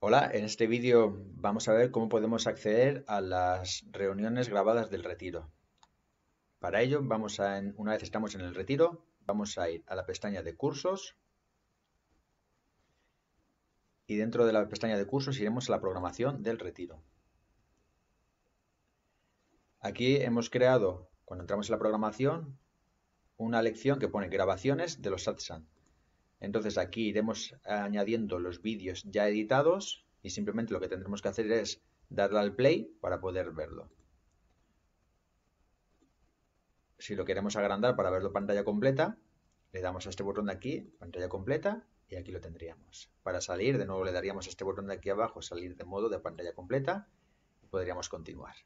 Hola, en este vídeo vamos a ver cómo podemos acceder a las reuniones grabadas del retiro. Para ello, vamos a, una vez estamos en el retiro, vamos a ir a la pestaña de cursos y dentro de la pestaña de cursos iremos a la programación del retiro. Aquí hemos creado, cuando entramos en la programación, una lección que pone grabaciones de los satsang. Entonces aquí iremos añadiendo los vídeos ya editados y simplemente lo que tendremos que hacer es darle al play para poder verlo. Si lo queremos agrandar para verlo pantalla completa, le damos a este botón de aquí, pantalla completa, y aquí lo tendríamos. Para salir, de nuevo le daríamos a este botón de aquí abajo, salir de modo de pantalla completa, y podríamos continuar.